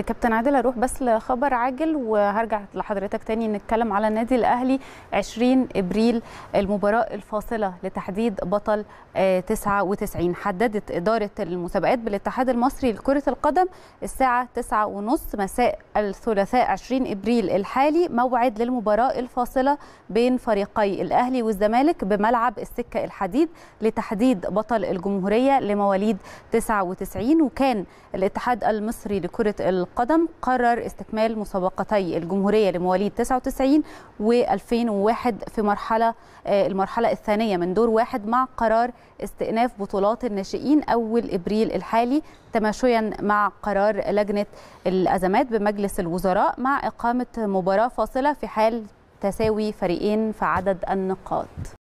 كابتن عادل اروح بس لخبر عاجل وهرجع لحضرتك تاني نتكلم على النادي الاهلي 20 ابريل المباراه الفاصله لتحديد بطل 99 آه، حددت اداره المسابقات بالاتحاد المصري لكره القدم الساعه 9:30 مساء الثلاثاء 20 ابريل الحالي موعد للمباراه الفاصله بين فريقي الاهلي والزمالك بملعب السكه الحديد لتحديد بطل الجمهوريه لمواليد 99 وكان الاتحاد المصري لكره القدم القدم قرر استكمال مسابقتي الجمهورية لمواليد 99 و2001 في مرحلة آه، المرحلة الثانية من دور واحد مع قرار استئناف بطولات الناشئين أول إبريل الحالي تماشيا مع قرار لجنة الأزمات بمجلس الوزراء مع إقامة مباراة فاصلة في حال تساوي فريقين في عدد النقاط